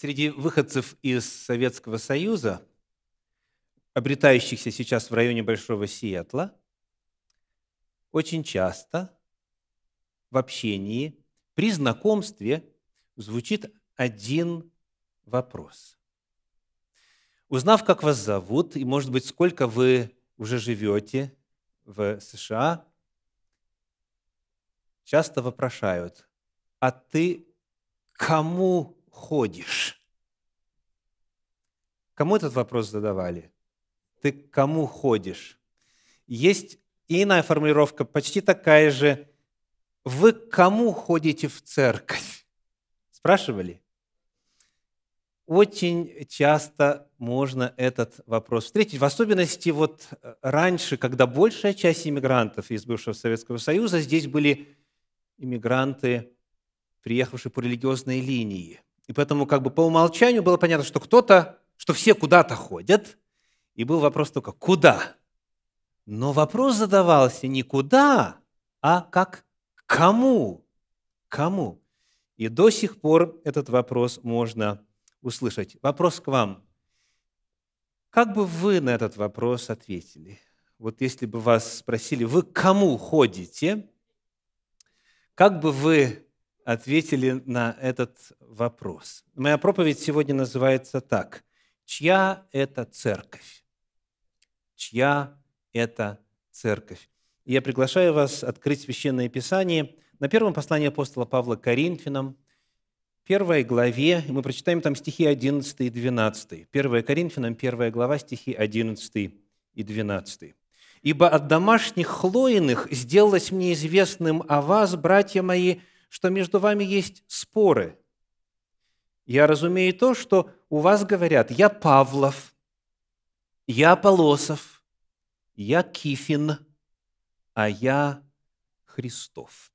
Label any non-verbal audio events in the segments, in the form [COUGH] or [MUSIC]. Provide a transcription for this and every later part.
среди выходцев из Советского Союза, обретающихся сейчас в районе Большого Сиэтла, очень часто в общении, при знакомстве звучит один вопрос. Узнав, как вас зовут и, может быть, сколько вы уже живете в США, часто вопрошают, а ты кому ходишь? Кому этот вопрос задавали? Ты к кому ходишь? Есть иная формулировка, почти такая же. Вы к кому ходите в церковь? Спрашивали? Очень часто можно этот вопрос встретить, в особенности вот э, раньше, когда большая часть иммигрантов из бывшего Советского Союза, здесь были иммигранты, приехавшие по религиозной линии – и поэтому как бы по умолчанию было понятно, что кто-то, что все куда-то ходят, и был вопрос только «куда?». Но вопрос задавался не «куда?», а как «кому?». Кому? И до сих пор этот вопрос можно услышать. Вопрос к вам. Как бы вы на этот вопрос ответили? Вот если бы вас спросили, вы к кому ходите, как бы вы ответили на этот вопрос. Моя проповедь сегодня называется так. Чья это церковь? Чья это церковь? Я приглашаю вас открыть Священное Писание на первом послании апостола Павла к Коринфянам, первой главе, мы прочитаем там стихи 11 и 12. 1 Коринфянам, первая глава, стихи 11 и 12. «Ибо от домашних хлоиных сделалось мне известным о вас, братья мои, что между вами есть споры. Я разумею то, что у вас говорят, я Павлов, я Полосов, я Кифин, а я Христов.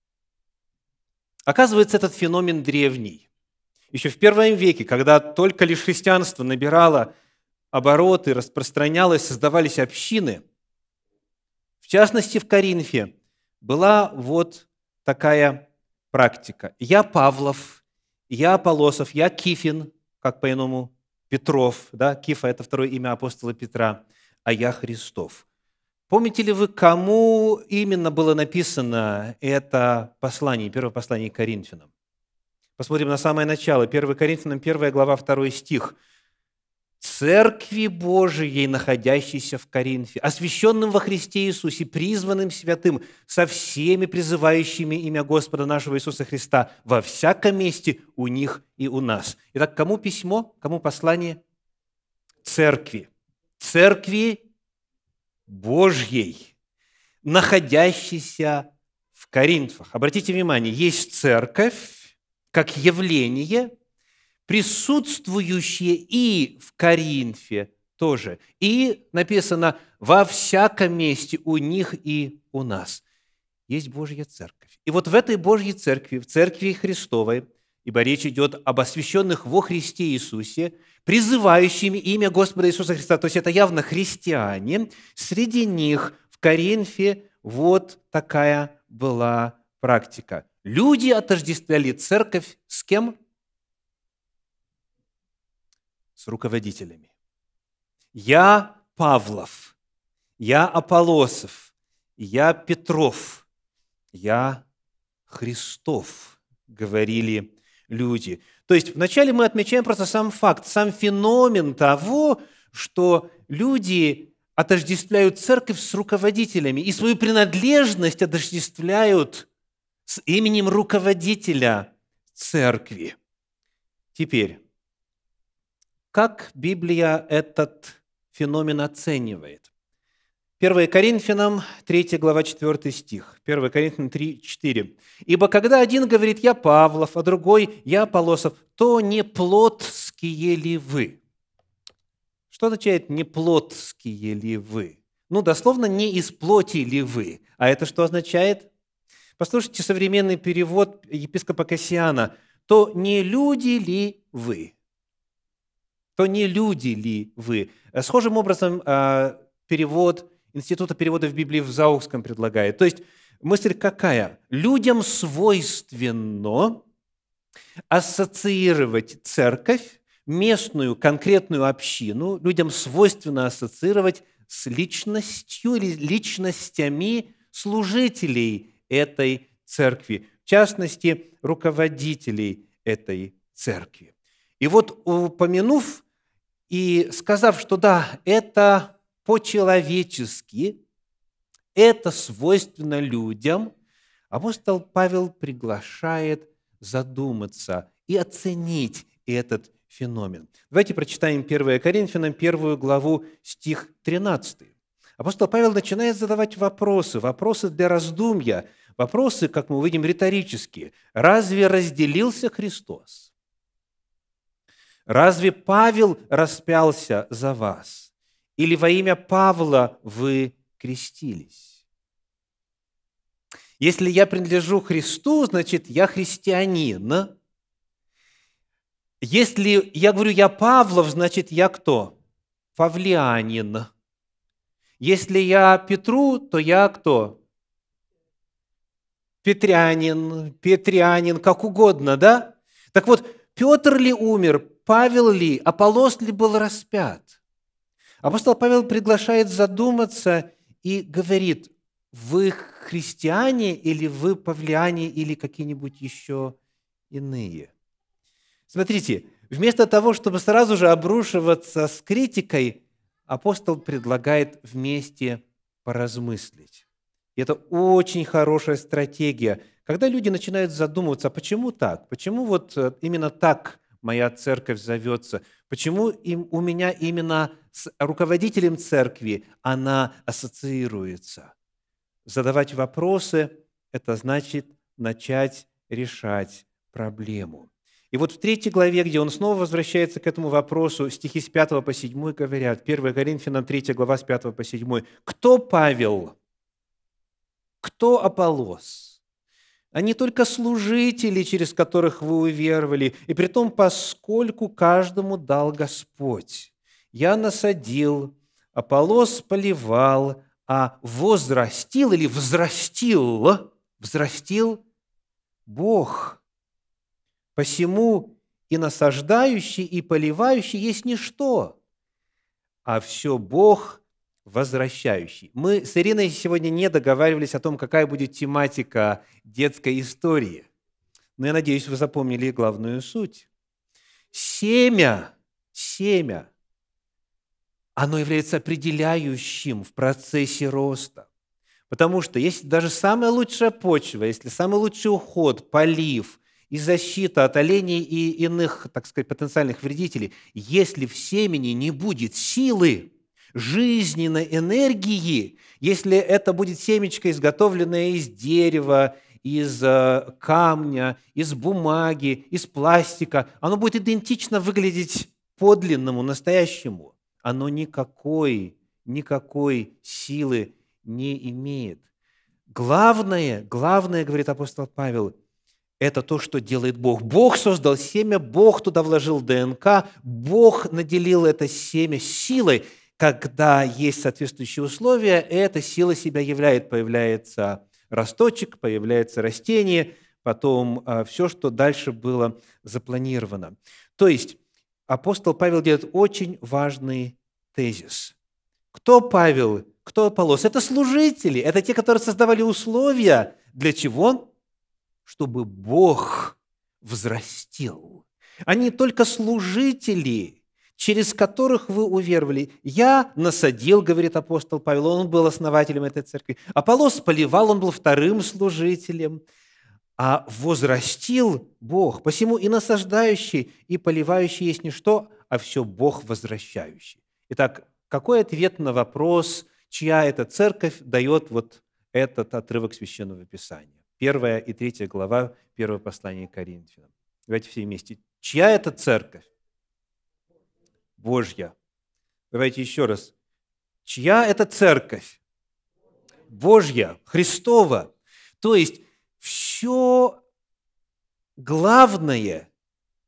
Оказывается, этот феномен древний. Еще в первом веке, когда только лишь христианство набирало обороты, распространялось, создавались общины, в частности, в Коринфе была вот такая практика. Я Павлов, я Полосов, я Кифин, как по-иному Петров, да, Кифа – это второе имя апостола Петра, а я Христов. Помните ли вы, кому именно было написано это послание, первое послание к Коринфянам? Посмотрим на самое начало. 1 Коринфянам, 1 глава, 2 стих – Церкви Божией, находящейся в Коринфе, освященным во Христе Иисусе, призванным святым, со всеми призывающими имя Господа нашего Иисуса Христа во всяком месте у них и у нас. Итак, кому письмо, кому послание? Церкви. Церкви Божьей, находящейся в Коринфах. Обратите внимание, есть церковь как явление – присутствующие и в Коринфе тоже. И написано, во всяком месте у них и у нас есть Божья Церковь. И вот в этой Божьей Церкви, в Церкви Христовой, ибо речь идет об освященных во Христе Иисусе, призывающими имя Господа Иисуса Христа, то есть это явно христиане, среди них в Коринфе вот такая была практика. Люди отождествляли церковь с кем? с руководителями. Я Павлов, я Аполосов, я Петров, я Христов, говорили люди. То есть вначале мы отмечаем просто сам факт, сам феномен того, что люди отождествляют церковь с руководителями и свою принадлежность отождествляют с именем руководителя церкви. Теперь, как Библия этот феномен оценивает? 1 Коринфянам 3 глава 4 стих. 1 Коринфянам 3, 4. «Ибо когда один говорит «я Павлов», а другой «я Полосов», то не плотские ли вы?» Что означает «не плотские ли вы»? Ну, дословно, «не из плоти ли вы». А это что означает? Послушайте современный перевод епископа Кассиана. «То не люди ли вы?» то не люди ли вы? Э, схожим образом а, перевод Института перевода в Библии в Заухском предлагает. То есть мысль какая? Людям свойственно ассоциировать церковь, местную конкретную общину, людям свойственно ассоциировать с личностью или личностями служителей этой церкви, в частности, руководителей этой церкви. И вот, упомянув и сказав, что да, это по-человечески, это свойственно людям, апостол Павел приглашает задуматься и оценить этот феномен. Давайте прочитаем 1 Коринфянам, 1 главу, стих 13. Апостол Павел начинает задавать вопросы, вопросы для раздумья, вопросы, как мы увидим, риторические. Разве разделился Христос? Разве Павел распялся за вас? Или во имя Павла вы крестились? Если я принадлежу Христу, значит, я христианин. Если я говорю, я Павлов, значит, я кто? Павлианин. Если я Петру, то я кто? Петрянин, Петрянин, как угодно, да? Так вот, Петр ли умер, Павел ли, Аполлос ли был распят? Апостол Павел приглашает задуматься и говорит, вы христиане или вы павлиане или какие-нибудь еще иные? Смотрите, вместо того, чтобы сразу же обрушиваться с критикой, апостол предлагает вместе поразмыслить. И это очень хорошая стратегия. Когда люди начинают задумываться, «А почему так? Почему вот э, именно так моя церковь зовется? Почему им, у меня именно с руководителем церкви она ассоциируется? Задавать вопросы – это значит начать решать проблему. И вот в третьей главе, где он снова возвращается к этому вопросу, стихи с 5 по 7 говорят, 1 Коринфянам 3 глава с 5 по 7, «Кто Павел? Кто Аполос? они только служители, через которых вы уверовали, и при том, поскольку каждому дал Господь. Я насадил, а полос поливал, а возрастил или взрастил, взрастил Бог. Посему и насаждающий, и поливающий есть ничто, а все Бог возвращающий. Мы с Ириной сегодня не договаривались о том, какая будет тематика детской истории. Но я надеюсь, вы запомнили главную суть. Семя, семя, оно является определяющим в процессе роста. Потому что если даже самая лучшая почва, если самый лучший уход, полив и защита от оленей и иных, так сказать, потенциальных вредителей, если в семени не будет силы, жизненной энергии, если это будет семечко, изготовленное из дерева, из э, камня, из бумаги, из пластика, оно будет идентично выглядеть подлинному, настоящему. Оно никакой, никакой силы не имеет. Главное, главное, говорит апостол Павел, это то, что делает Бог. Бог создал семя, Бог туда вложил ДНК, Бог наделил это семя силой когда есть соответствующие условия, эта сила себя являет. Появляется росточек, появляется растение, потом а, все, что дальше было запланировано. То есть апостол Павел делает очень важный тезис. Кто Павел, кто Аполлос? Это служители, это те, которые создавали условия. Для чего? Чтобы Бог взрастил. Они только служители, через которых вы уверовали. Я насадил, говорит апостол Павел, он был основателем этой церкви. Аполос поливал, он был вторым служителем. А возрастил Бог, посему и насаждающий, и поливающий есть не что, а все Бог возвращающий. Итак, какой ответ на вопрос, чья эта церковь, дает вот этот отрывок Священного Писания? Первая и третья глава первого послания к Коринфянам. Давайте все вместе. Чья это церковь? Божья. Давайте еще раз. Чья это церковь? Божья, Христова. То есть все главное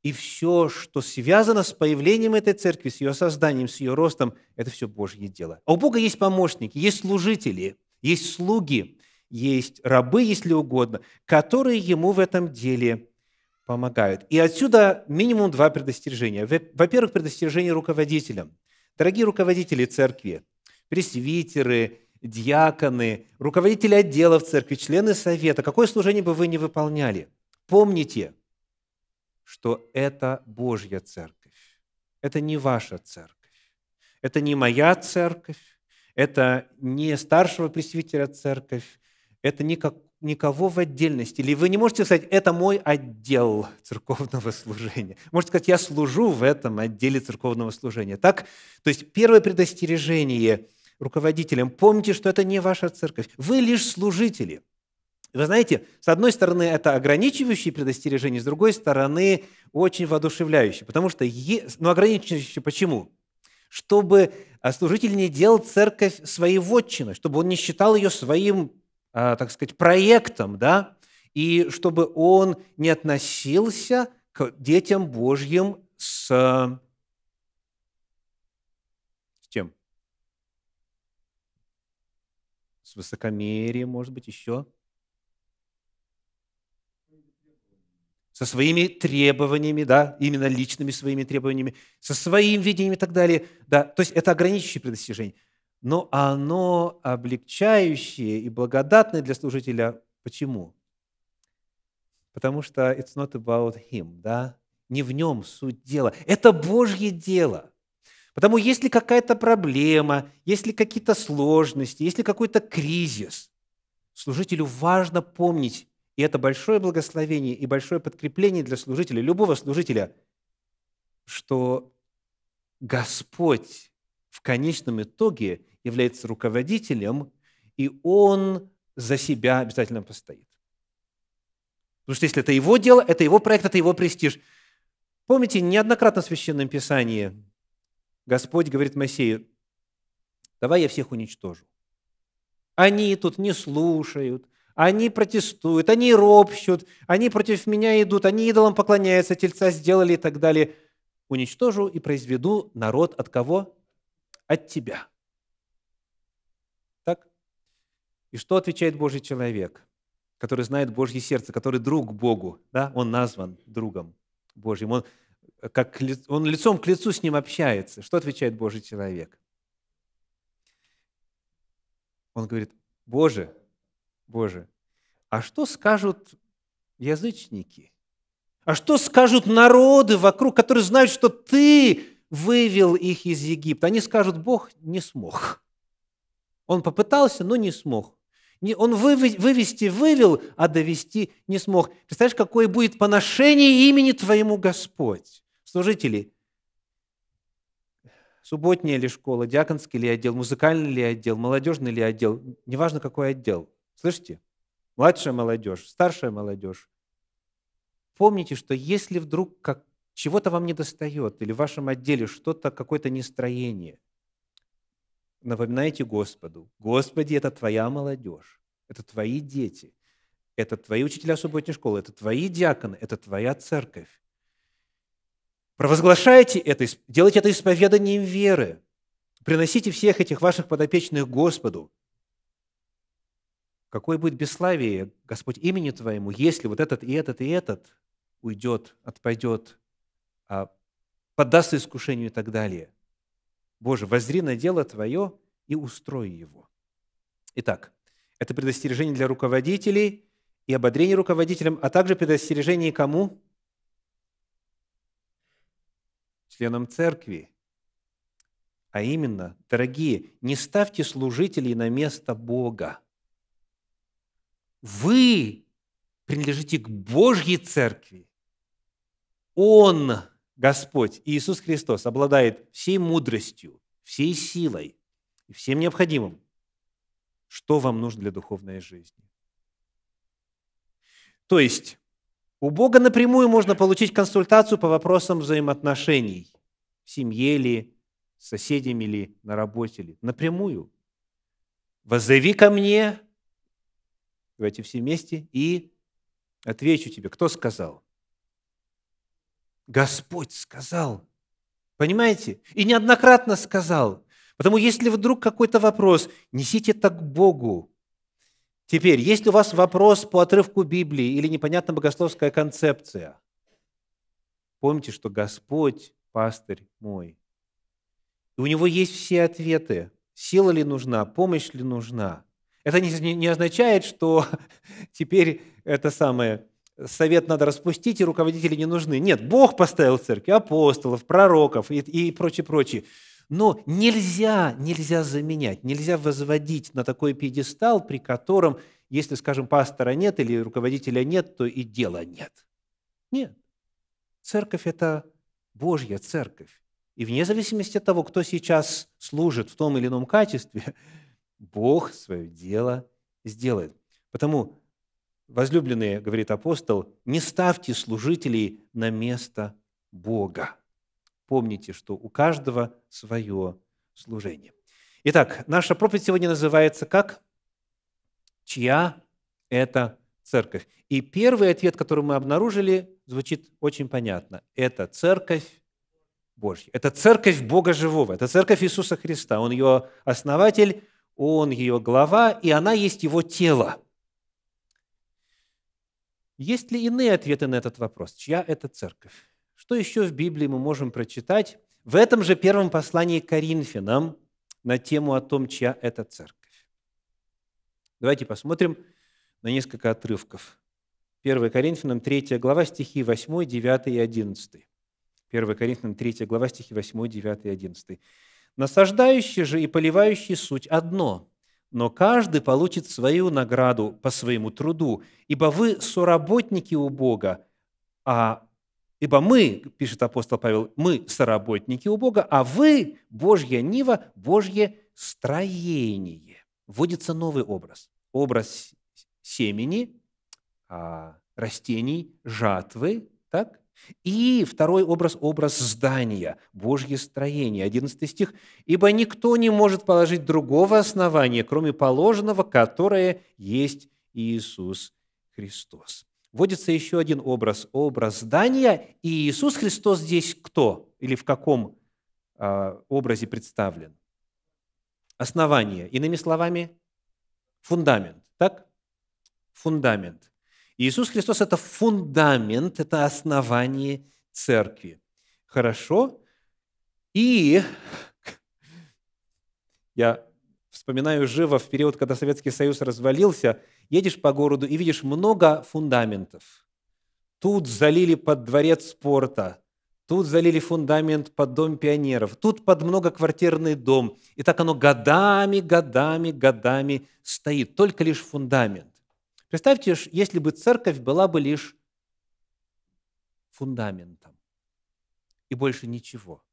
и все, что связано с появлением этой церкви, с ее созданием, с ее ростом, это все Божье дело. А у Бога есть помощники, есть служители, есть слуги, есть рабы, если угодно, которые ему в этом деле помогают. И отсюда минимум два предостережения. Во-первых, предостережение руководителям. Дорогие руководители церкви, пресвитеры, диаконы, руководители отделов церкви, члены совета, какое служение бы вы ни выполняли, помните, что это Божья церковь. Это не ваша церковь. Это не моя церковь. Это не старшего пресвитера церковь. Это не как никого в отдельности. Или вы не можете сказать, это мой отдел церковного служения. Можете сказать, я служу в этом отделе церковного служения. Так? То есть первое предостережение руководителям, помните, что это не ваша церковь. Вы лишь служители. Вы знаете, с одной стороны, это ограничивающее предостережение, с другой стороны, очень воодушевляющее, Потому что, е... ну, ограничивающие почему? Чтобы а, служитель не делал церковь своей вотчиной, чтобы он не считал ее своим Э, так сказать, проектом, да, и чтобы он не относился к детям Божьим с, э, с чем? С высокомерием, может быть, еще? со своими требованиями, да, именно личными своими требованиями, со своим видением и так далее. Да. То есть это ограничивающее предостижение но оно облегчающее и благодатное для служителя. Почему? Потому что it's not about him, да? Не в нем суть дела. Это Божье дело. Потому если какая-то проблема, если какие-то сложности, если какой-то кризис, служителю важно помнить, и это большое благословение и большое подкрепление для служителя, любого служителя, что Господь в конечном итоге является руководителем, и он за себя обязательно постоит. Потому что если это его дело, это его проект, это его престиж. Помните, неоднократно в Священном Писании Господь говорит Моисею, давай я всех уничтожу. Они тут не слушают, они протестуют, они ропщут, они против меня идут, они идолам поклоняются, тельца сделали и так далее. Уничтожу и произведу народ от кого? От тебя. И что отвечает Божий человек, который знает Божье сердце, который друг Богу, да? он назван другом Божьим, он, э, как, он лицом к лицу с ним общается. Что отвечает Божий человек? Он говорит, Боже, Боже, а что скажут язычники? А что скажут народы вокруг, которые знают, что ты вывел их из Египта? Они скажут, Бог не смог. Он попытался, но не смог. Он вывести вывел, а довести не смог. Представляешь, какое будет поношение имени Твоему, Господь? Служители, субботняя ли школа, диаконский ли отдел, музыкальный ли отдел, молодежный ли отдел, неважно какой отдел. Слышите? Младшая молодежь, старшая молодежь. Помните, что если вдруг как, чего-то вам не достает или в вашем отделе что-то, какое-то нестроение – напоминайте Господу. Господи, это твоя молодежь, это твои дети, это твои учителя субботней школы, это твои диаконы, это твоя церковь. Провозглашайте это, делайте это исповеданием веры. Приносите всех этих ваших подопечных Господу. Какое будет бесславие, Господь, имени Твоему, если вот этот и этот и этот уйдет, отпадет, а поддастся искушению и так далее – Боже, возри на дело Твое и устрой его. Итак, это предостережение для руководителей и ободрение руководителям, а также предостережение кому? Членам церкви. А именно, дорогие, не ставьте служителей на место Бога. Вы принадлежите к Божьей церкви. Он Господь Иисус Христос обладает всей мудростью, всей силой и всем необходимым. Что вам нужно для духовной жизни? То есть у Бога напрямую можно получить консультацию по вопросам взаимоотношений в семье или с соседями или на работе ли. Напрямую. «Воззови ко мне», давайте все вместе, «и отвечу тебе». Кто сказал? Господь сказал. Понимаете? И неоднократно сказал. Потому если вдруг какой-то вопрос, несите это к Богу. Теперь, если у вас вопрос по отрывку Библии или непонятна богословская концепция, помните, что Господь – пастырь мой. И у него есть все ответы. Сила ли нужна, помощь ли нужна. Это не, не означает, что [LAUGHS] теперь это самое – совет надо распустить, и руководители не нужны. Нет, Бог поставил церкви, апостолов, пророков и, и прочее, прочее. Но нельзя, нельзя заменять, нельзя возводить на такой пьедестал, при котором, если, скажем, пастора нет или руководителя нет, то и дела нет. Нет. Церковь – это Божья церковь. И вне зависимости от того, кто сейчас служит в том или ином качестве, [LAUGHS] Бог свое дело сделает. Потому Возлюбленные, говорит апостол, не ставьте служителей на место Бога. Помните, что у каждого свое служение. Итак, наша проповедь сегодня называется как? Чья это церковь? И первый ответ, который мы обнаружили, звучит очень понятно. Это церковь Божья. Это церковь Бога Живого. Это церковь Иисуса Христа. Он ее основатель, он ее глава, и она есть его тело – есть ли иные ответы на этот вопрос? Чья это церковь? Что еще в Библии мы можем прочитать в этом же первом послании к Коринфянам на тему о том, чья это церковь? Давайте посмотрим на несколько отрывков. 1 Коринфянам 3 глава, стихи 8, 9 и 11. 1 Коринфянам 3 глава, стихи 8, 9 и 11. «Насаждающий же и поливающий суть одно, но каждый получит свою награду по своему труду, ибо вы соработники у Бога, а Ибо мы, пишет апостол Павел, мы соработники у Бога, а вы – Божья нива, Божье строение. Вводится новый образ. Образ семени, а, растений, жатвы, так? И второй образ – образ здания, Божье строение, 11 стих. «Ибо никто не может положить другого основания, кроме положенного, которое есть Иисус Христос». Вводится еще один образ – образ здания. И Иисус Христос здесь кто или в каком э, образе представлен? Основание. Иными словами, фундамент. Так? Фундамент. Иисус Христос – это фундамент, это основание церкви. Хорошо? И я вспоминаю живо в период, когда Советский Союз развалился, едешь по городу и видишь много фундаментов. Тут залили под дворец спорта, тут залили фундамент под дом пионеров, тут под многоквартирный дом. И так оно годами, годами, годами стоит. Только лишь фундамент. Представьте, если бы церковь была бы лишь фундаментом и больше ничего.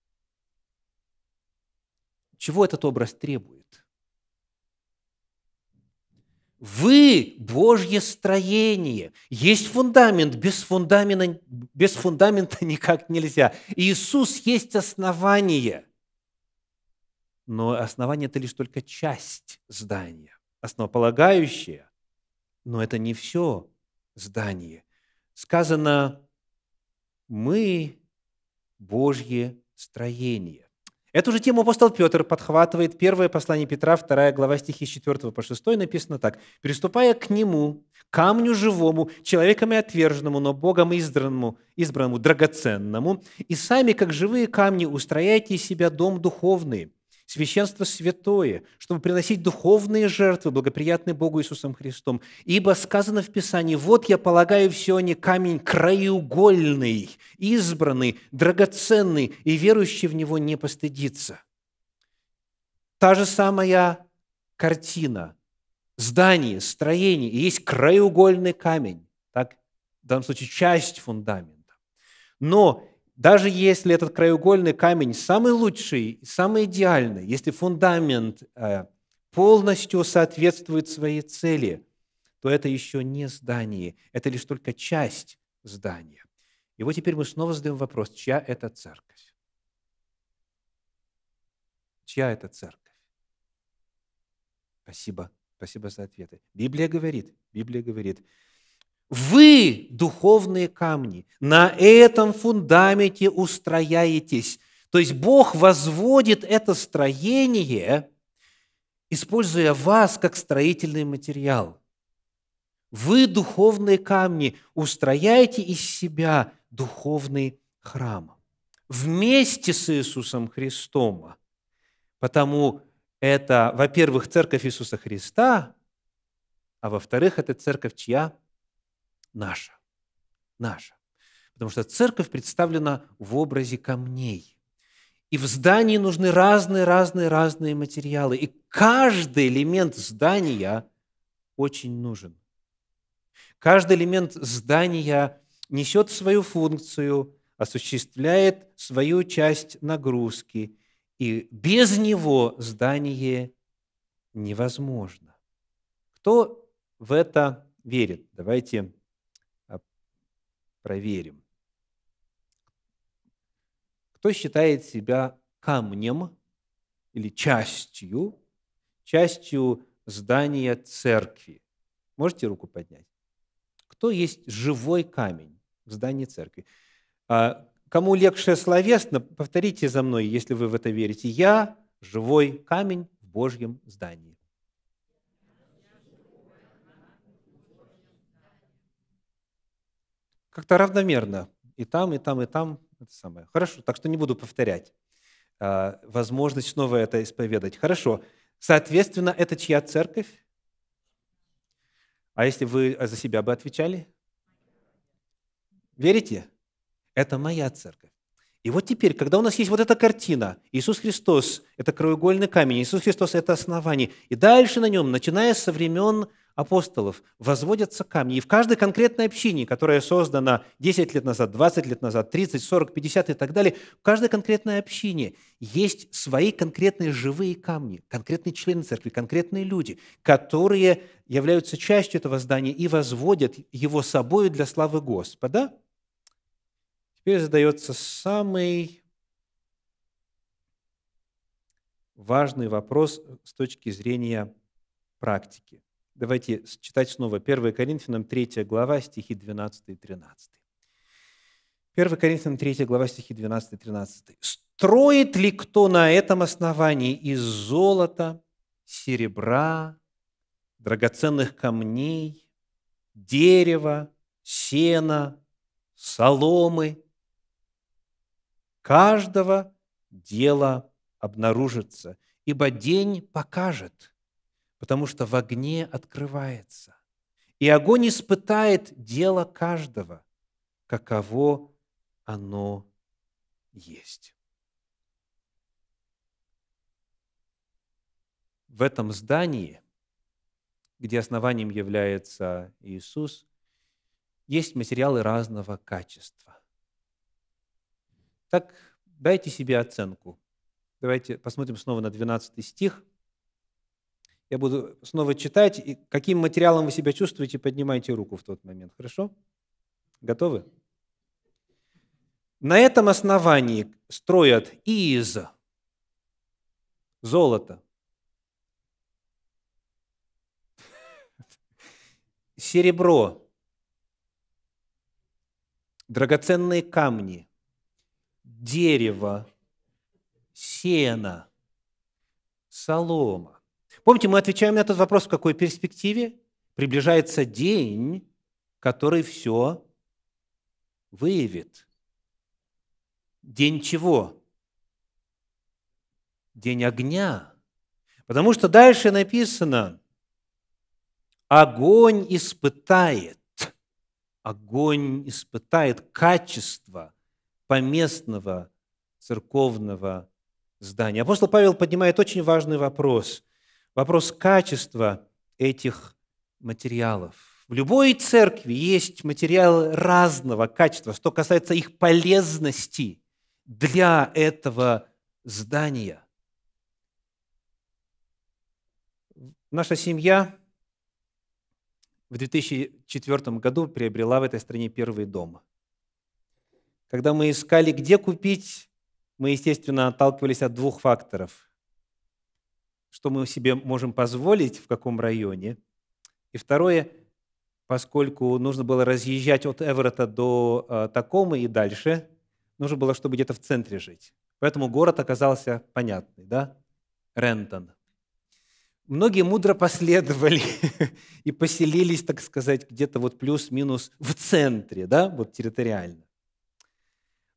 Чего этот образ требует? Вы – Божье строение. Есть фундамент, без фундамента, без фундамента [LAUGHS] никак нельзя. Иисус есть основание. Но основание – это лишь только часть здания. Основополагающее – но это не все здание. Сказано, мы Божье строение. Эту же тему апостол Петр подхватывает. Первое послание Петра, 2 глава стихи 4 по 6 написано так. «Приступая к нему, камню живому, и отверженному, но Богом избранному, избранному драгоценному, и сами, как живые камни, устрояйте из себя дом духовный, священство святое, чтобы приносить духовные жертвы, благоприятные Богу Иисусом Христом. Ибо сказано в Писании, вот я полагаю все они камень краеугольный, избранный, драгоценный, и верующий в него не постыдится. Та же самая картина, здание, строение, и есть краеугольный камень, так, в данном случае часть фундамента. Но даже если этот краеугольный камень самый лучший, самый идеальный, если фундамент э, полностью соответствует своей цели, то это еще не здание, это лишь только часть здания. И вот теперь мы снова задаем вопрос, чья это церковь? Чья это церковь? Спасибо, спасибо за ответы. Библия говорит, Библия говорит, вы духовные камни, на этом фундаменте устрояетесь. То есть Бог возводит это строение, используя вас как строительный материал. Вы духовные камни, устрояете из себя духовный храм вместе с Иисусом Христом. Потому это, во-первых, церковь Иисуса Христа, а во-вторых, это церковь чья? наша. Наша. Потому что церковь представлена в образе камней. И в здании нужны разные, разные, разные материалы. И каждый элемент здания очень нужен. Каждый элемент здания несет свою функцию, осуществляет свою часть нагрузки. И без него здание невозможно. Кто в это верит? Давайте проверим. Кто считает себя камнем или частью, частью здания церкви? Можете руку поднять? Кто есть живой камень в здании церкви? А, кому легче словесно, повторите за мной, если вы в это верите. Я – живой камень в Божьем здании как-то равномерно и там, и там, и там. Это самое. Хорошо, так что не буду повторять. А, возможность снова это исповедать. Хорошо. Соответственно, это чья церковь? А если вы а, за себя бы отвечали? Верите? Это моя церковь. И вот теперь, когда у нас есть вот эта картина, Иисус Христос – это краеугольный камень, Иисус Христос – это основание, и дальше на нем, начиная со времен апостолов возводятся камни. И в каждой конкретной общине, которая создана 10 лет назад, 20 лет назад, 30, 40, 50 и так далее, в каждой конкретной общине есть свои конкретные живые камни, конкретные члены церкви, конкретные люди, которые являются частью этого здания и возводят его собою для славы Господа. Теперь задается самый важный вопрос с точки зрения практики. Давайте читать снова 1 Коринфянам 3 глава, стихи 12 и 13. 1 Коринфянам 3 глава, стихи 12 и 13. «Строит ли кто на этом основании из золота, серебра, драгоценных камней, дерева, сена, соломы? Каждого дело обнаружится, ибо день покажет – потому что в огне открывается. И огонь испытает дело каждого, каково оно есть. В этом здании, где основанием является Иисус, есть материалы разного качества. Так, дайте себе оценку. Давайте посмотрим снова на 12 стих – я буду снова читать. И каким материалом вы себя чувствуете, поднимайте руку в тот момент. Хорошо? Готовы? На этом основании строят из золота, [LAUGHS] серебро, драгоценные камни, дерево, сено, солома, Помните, мы отвечаем на этот вопрос, в какой перспективе? Приближается день, который все выявит. День чего? День огня. Потому что дальше написано, огонь испытает, огонь испытает качество поместного церковного здания. Апостол Павел поднимает очень важный вопрос – вопрос качества этих материалов. В любой церкви есть материалы разного качества, что касается их полезности для этого здания. Наша семья в 2004 году приобрела в этой стране первый дом. Когда мы искали, где купить, мы, естественно, отталкивались от двух факторов – что мы себе можем позволить, в каком районе. И второе, поскольку нужно было разъезжать от Эверета до а, Такомы и дальше, нужно было, чтобы где-то в центре жить. Поэтому город оказался понятный, да? Рентон. Многие мудро последовали [LAUGHS] и поселились, так сказать, где-то вот плюс-минус в центре, да, вот территориально.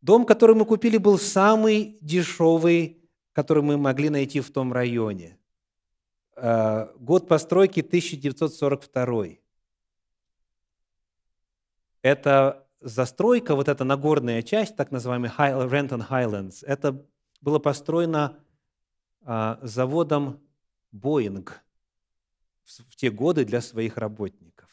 Дом, который мы купили, был самый дешевый, который мы могли найти в том районе. Э, год постройки 1942. Это застройка, вот эта нагорная часть, так называемый Renton Highlands, это было построено а, заводом Boeing в те годы для своих работников.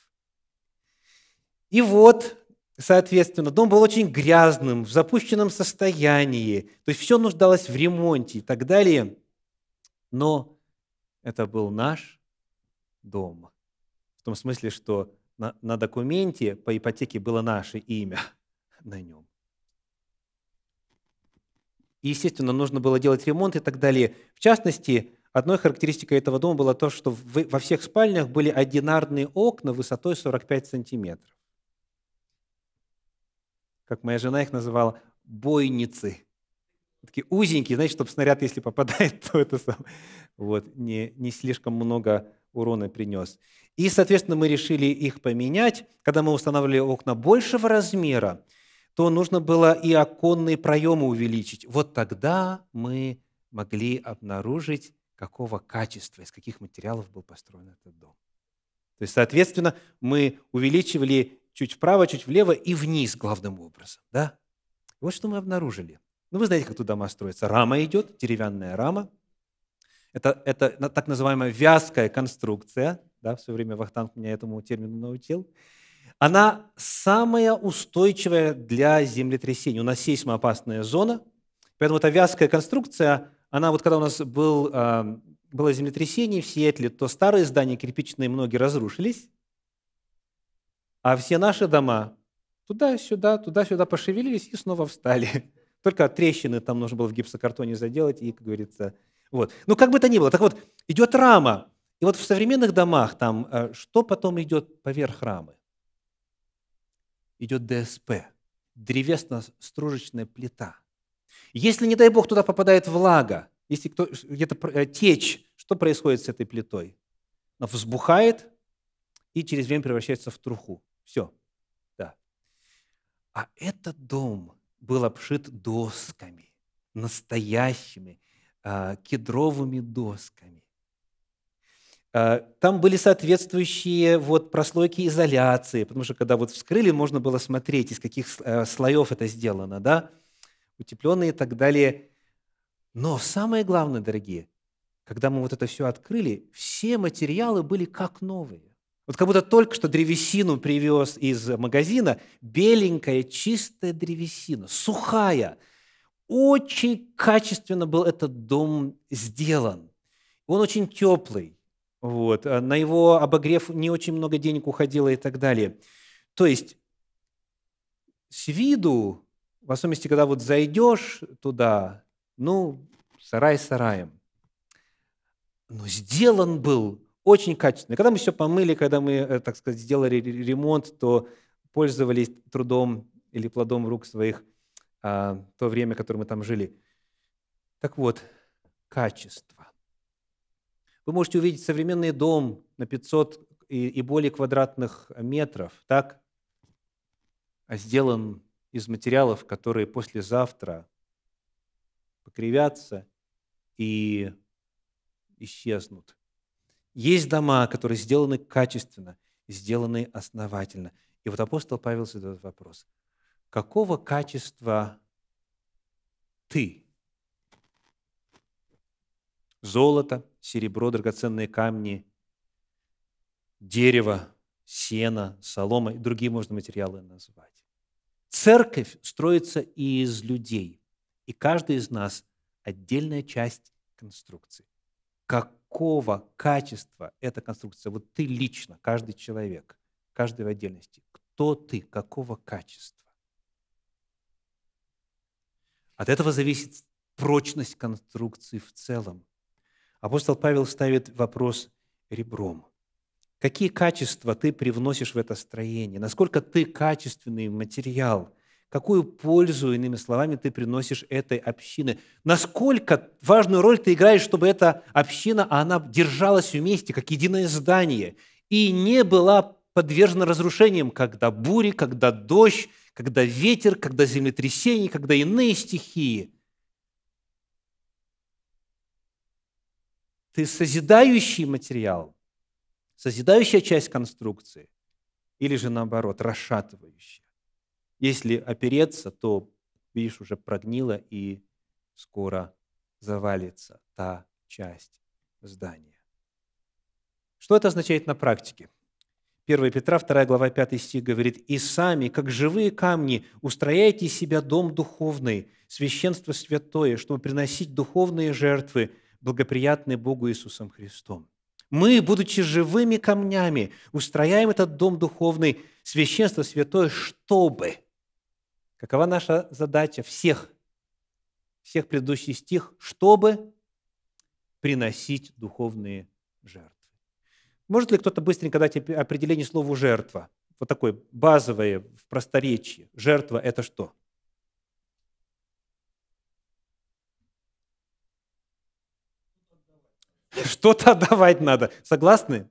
И вот, соответственно, дом был очень грязным, в запущенном состоянии, то есть все нуждалось в ремонте и так далее. Но это был наш дом. В том смысле, что на, на документе по ипотеке было наше имя [LAUGHS] на нем. И, естественно, нужно было делать ремонт и так далее. В частности, одной характеристикой этого дома было то, что во всех спальнях были одинарные окна высотой 45 сантиметров. Как моя жена их называла, бойницы. Такие узенькие, знаете, чтобы снаряд, если попадает, [LAUGHS] то это сам вот, не, не слишком много урона принес. И, соответственно, мы решили их поменять. Когда мы устанавливали окна большего размера, то нужно было и оконные проемы увеличить. Вот тогда мы могли обнаружить, какого качества, из каких материалов был построен этот дом. То есть, соответственно, мы увеличивали чуть вправо, чуть влево и вниз главным образом. Да? Вот что мы обнаружили. Ну, вы знаете, как тут дома строятся. Рама идет, деревянная рама – это, это так называемая вязкая конструкция, да, все время Вахтанг меня этому термину научил, она самая устойчивая для землетрясений. У нас сейсмоопасная зона, поэтому эта вязкая конструкция, она вот когда у нас был, а, было землетрясение в Сиэтле, то старые здания кирпичные многие разрушились, а все наши дома туда-сюда, туда-сюда пошевелились и снова встали. [LAUGHS] Только трещины там нужно было в гипсокартоне заделать и, как говорится, вот. Ну, как бы то ни было. Так вот, идет рама. И вот в современных домах там э, что потом идет поверх рамы? Идет ДСП, древесно-стружечная плита. Если, не дай бог, туда попадает влага, если кто, где-то э, течь, что происходит с этой плитой? Она взбухает и через время превращается в труху. Все. Да. А этот дом был обшит досками, настоящими, а, кедровыми досками. А, там были соответствующие вот прослойки изоляции, потому что когда вот вскрыли, можно было смотреть, из каких э, слоев это сделано, да, утепленные и так далее. Но самое главное, дорогие, когда мы вот это все открыли, все материалы были как новые. Вот как будто только что древесину привез из магазина, беленькая, чистая древесина, сухая – очень качественно был этот дом сделан. Он очень теплый. Вот. Э, на его обогрев не очень много денег уходило и так далее. То есть с виду, в особенности, когда вот зайдешь туда, ну, сарай сараем. Но сделан был очень качественно. Когда мы все помыли, когда мы, э, так сказать, сделали ремонт, то пользовались трудом или плодом рук своих а, то время, которое мы там жили. Так вот, качество. Вы можете увидеть современный дом на 500 и, более квадратных метров, так? а Сделан из материалов, которые послезавтра покривятся и исчезнут. Есть дома, которые сделаны качественно, сделаны основательно. И вот апостол Павел задает вопрос – какого качества ты? Золото, серебро, драгоценные камни, дерево, сено, солома и другие можно материалы назвать. Церковь строится из людей, и каждый из нас – отдельная часть конструкции. Какого качества эта конструкция? Вот ты лично, каждый человек, каждый в отдельности. Кто ты, какого качества? От этого зависит прочность конструкции в целом. Апостол Павел ставит вопрос ребром. Какие качества ты привносишь в это строение? Насколько ты качественный материал? Какую пользу, иными словами, ты приносишь этой общине? Насколько важную роль ты играешь, чтобы эта община, она держалась вместе, как единое здание, и не была подвержена разрушениям, когда бури, когда дождь, когда ветер, когда землетрясение, когда иные стихии. Ты созидающий материал, созидающая часть конструкции, или же наоборот, расшатывающая. Если опереться, то, видишь, уже прогнило и скоро завалится та часть здания. Что это означает на практике? 1 Петра, 2 глава, 5 стих говорит, «И сами, как живые камни, устрояйте из себя дом духовный, священство святое, чтобы приносить духовные жертвы, благоприятные Богу Иисусом Христом». Мы, будучи живыми камнями, устрояем этот дом духовный, священство святое, чтобы. Какова наша задача всех, всех предыдущих стих, чтобы приносить духовные жертвы. Может ли кто-то быстренько дать определение слову «жертва»? Вот такое базовое в просторечии. Жертва – это что? Что-то отдавать надо. Согласны?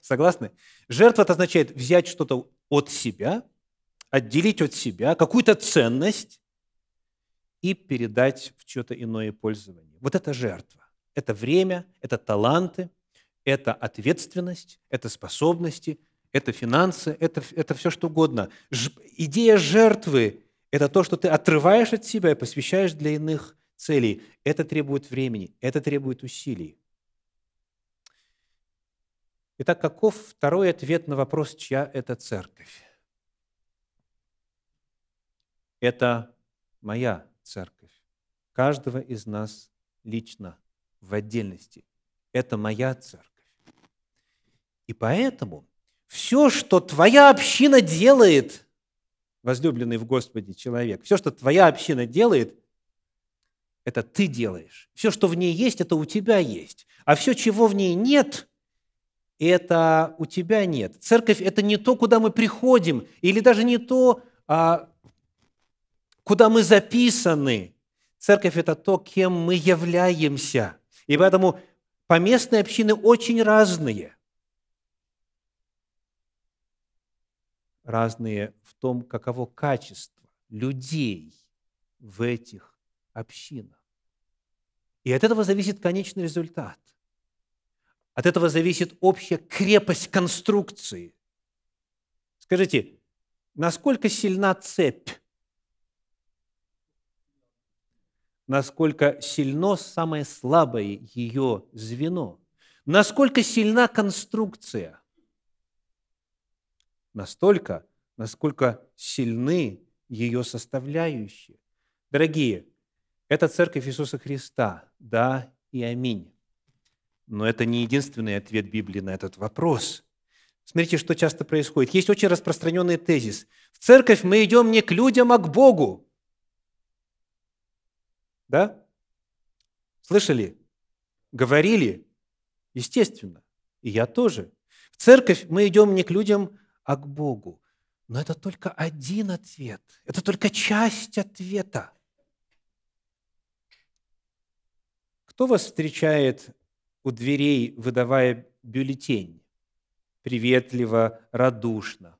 Согласны? Жертва – это означает взять что-то от себя, отделить от себя какую-то ценность и передать в что-то иное пользование. Вот это жертва. Это время, это таланты – это ответственность, это способности, это финансы, это, это все что угодно. Ж, идея жертвы – это то, что ты отрываешь от себя и посвящаешь для иных целей. Это требует времени, это требует усилий. Итак, каков второй ответ на вопрос, чья это церковь? Это моя церковь, каждого из нас лично, в отдельности это моя церковь. И поэтому все, что твоя община делает, возлюбленный в Господе человек, все, что твоя община делает, это ты делаешь. Все, что в ней есть, это у тебя есть. А все, чего в ней нет, это у тебя нет. Церковь – это не то, куда мы приходим, или даже не то, а, куда мы записаны. Церковь – это то, кем мы являемся. И поэтому Поместные общины очень разные. Разные в том, каково качество людей в этих общинах. И от этого зависит конечный результат. От этого зависит общая крепость конструкции. Скажите, насколько сильна цепь насколько сильно самое слабое ее звено, насколько сильна конструкция, настолько, насколько сильны ее составляющие. Дорогие, это Церковь Иисуса Христа, да и аминь. Но это не единственный ответ Библии на этот вопрос – Смотрите, что часто происходит. Есть очень распространенный тезис. В церковь мы идем не к людям, а к Богу. Да? Слышали? Говорили? Естественно. И я тоже. В церковь мы идем не к людям, а к Богу. Но это только один ответ. Это только часть ответа. Кто вас встречает у дверей, выдавая бюллетень? Приветливо, радушно.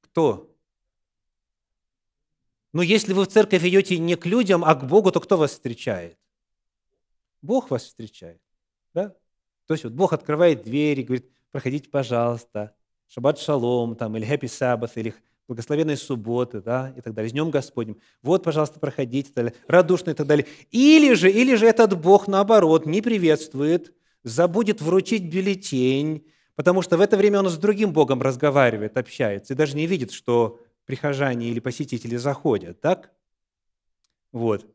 Кто? Но если вы в церковь идете не к людям, а к Богу, то кто вас встречает? Бог вас встречает. Да? То есть вот Бог открывает двери, говорит, проходите, пожалуйста, шаббат шалом, там, или happy sabbath, или благословенной субботы, да, и так далее, с Днем Господним. Вот, пожалуйста, проходите, и так далее, радушно и так далее. Или же, или же этот Бог, наоборот, не приветствует, забудет вручить бюллетень, потому что в это время он с другим Богом разговаривает, общается, и даже не видит, что прихожане или посетители заходят, так? Вот.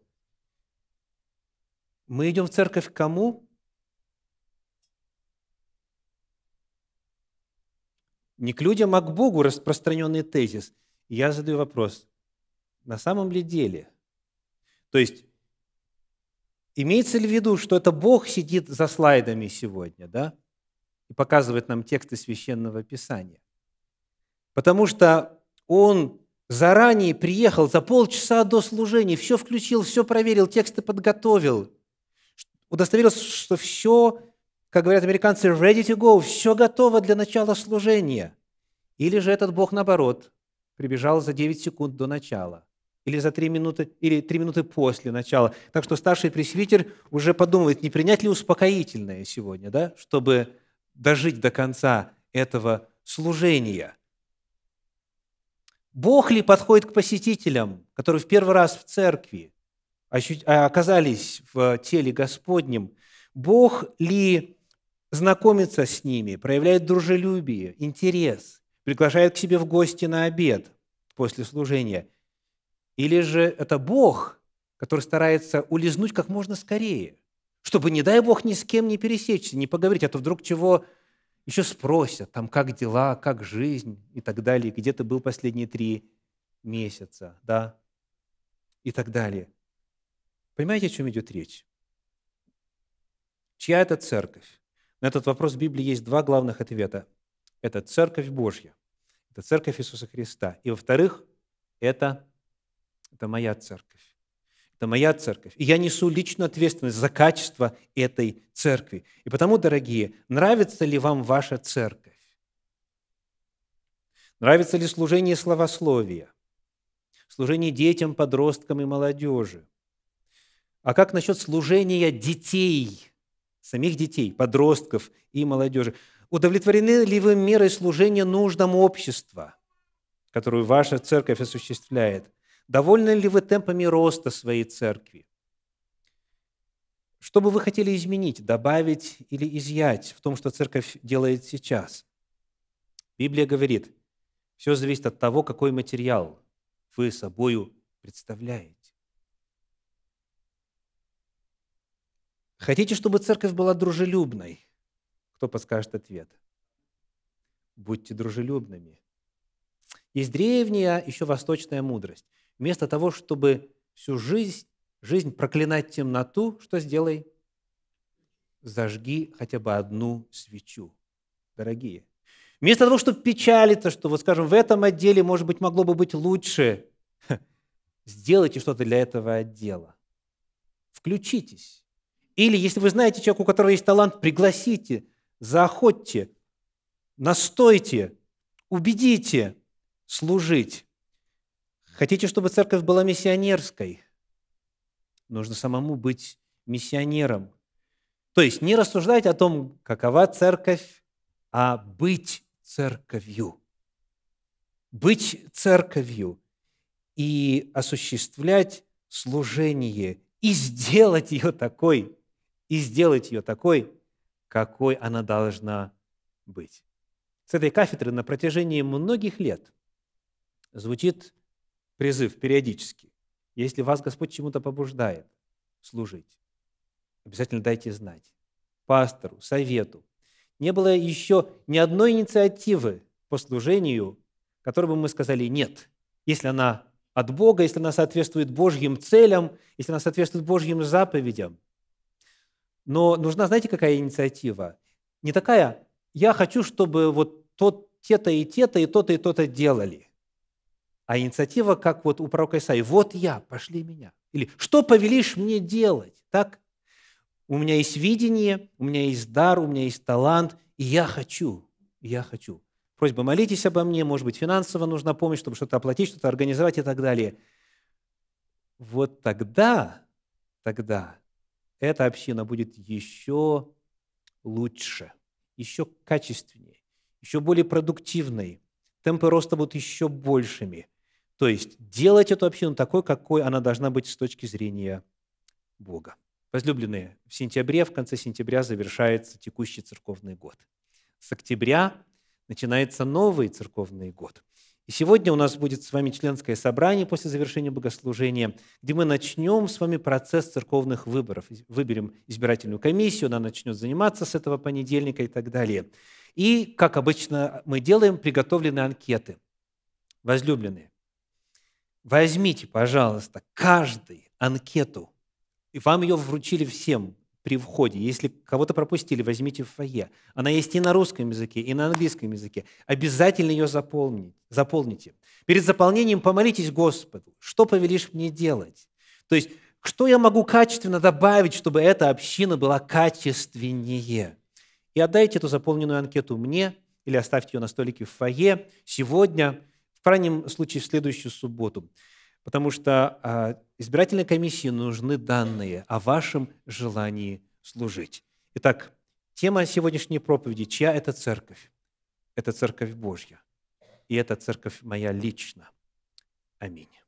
Мы идем в церковь к кому? Не к людям, а к Богу распространенный тезис. я задаю вопрос, на самом ли деле? То есть, имеется ли в виду, что это Бог сидит за слайдами сегодня, да? И показывает нам тексты Священного Писания. Потому что он заранее приехал за полчаса до служения, все включил, все проверил, тексты подготовил, удостоверился, что все, как говорят американцы, ready to go, все готово для начала служения. Или же этот Бог, наоборот, прибежал за 9 секунд до начала, или за 3 минуты, или 3 минуты после начала. Так что старший пресвитер уже подумывает, не принять ли успокоительное сегодня, да, чтобы дожить до конца этого служения – Бог ли подходит к посетителям, которые в первый раз в церкви а, оказались в теле Господнем? Бог ли знакомится с ними, проявляет дружелюбие, интерес, приглашает к себе в гости на обед после служения? Или же это Бог, который старается улизнуть как можно скорее, чтобы, не дай Бог, ни с кем не пересечься, не поговорить, а то вдруг чего еще спросят, там, как дела, как жизнь и так далее, где ты был последние три месяца, да, и так далее. Понимаете, о чем идет речь? Чья это церковь? На этот вопрос в Библии есть два главных ответа. Это церковь Божья, это церковь Иисуса Христа. И, во-вторых, это, это моя церковь это моя церковь. И я несу личную ответственность за качество этой церкви. И потому, дорогие, нравится ли вам ваша церковь? Нравится ли служение словословия? Служение детям, подросткам и молодежи? А как насчет служения детей, самих детей, подростков и молодежи? Удовлетворены ли вы мерой служения нуждам общества, которую ваша церковь осуществляет – Довольны ли вы темпами роста своей церкви? Что бы вы хотели изменить, добавить или изъять в том, что церковь делает сейчас? Библия говорит, все зависит от того, какой материал вы собою представляете. Хотите, чтобы церковь была дружелюбной? Кто подскажет ответ? Будьте дружелюбными. Есть древняя, еще восточная мудрость. Вместо того, чтобы всю жизнь, жизнь проклинать темноту, что сделай? Зажги хотя бы одну свечу, дорогие. Вместо того, чтобы печалиться, что, вот скажем, в этом отделе, может быть, могло бы быть лучше, сделайте что-то для этого отдела. Включитесь. Или, если вы знаете человека, у которого есть талант, пригласите, заохотьте, настойте, убедите служить. Хотите, чтобы церковь была миссионерской? Нужно самому быть миссионером. То есть не рассуждать о том, какова церковь, а быть церковью. Быть церковью и осуществлять служение и сделать ее такой, и сделать ее такой, какой она должна быть. С этой кафедры на протяжении многих лет звучит призыв периодически. Если вас Господь чему-то побуждает служить, обязательно дайте знать пастору, совету. Не было еще ни одной инициативы по служению, которой бы мы сказали «нет», если она от Бога, если она соответствует Божьим целям, если она соответствует Божьим заповедям. Но нужна, знаете, какая инициатива? Не такая «я хочу, чтобы вот тот, те-то и те-то и то-то и то-то делали» а инициатива как вот у пророка Исаи. «Вот я, пошли меня». Или «Что повелишь мне делать?» Так? У меня есть видение, у меня есть дар, у меня есть талант, и я хочу, я хочу. Просьба, молитесь обо мне, может быть, финансово нужна помощь, чтобы что-то оплатить, что-то организовать и так далее. Вот тогда, тогда эта община будет еще лучше, еще качественнее, еще более продуктивной, темпы роста будут еще большими – то есть делать эту общину такой, какой она должна быть с точки зрения Бога. Возлюбленные, в сентябре, в конце сентября завершается текущий церковный год. С октября начинается новый церковный год. И сегодня у нас будет с вами членское собрание после завершения богослужения, где мы начнем с вами процесс церковных выборов. Выберем избирательную комиссию, она начнет заниматься с этого понедельника и так далее. И, как обычно мы делаем, приготовлены анкеты. Возлюбленные, Возьмите, пожалуйста, каждый анкету. И вам ее вручили всем при входе. Если кого-то пропустили, возьмите в фойе. Она есть и на русском языке, и на английском языке. Обязательно ее заполнить, заполните. Перед заполнением помолитесь Господу. Что повелишь мне делать? То есть, что я могу качественно добавить, чтобы эта община была качественнее? И отдайте эту заполненную анкету мне или оставьте ее на столике в фойе. Сегодня – в крайнем случае, в следующую субботу. Потому что а, избирательной комиссии нужны данные о вашем желании служить. Итак, тема сегодняшней проповеди – чья это церковь? Это церковь Божья. И это церковь моя лично. Аминь.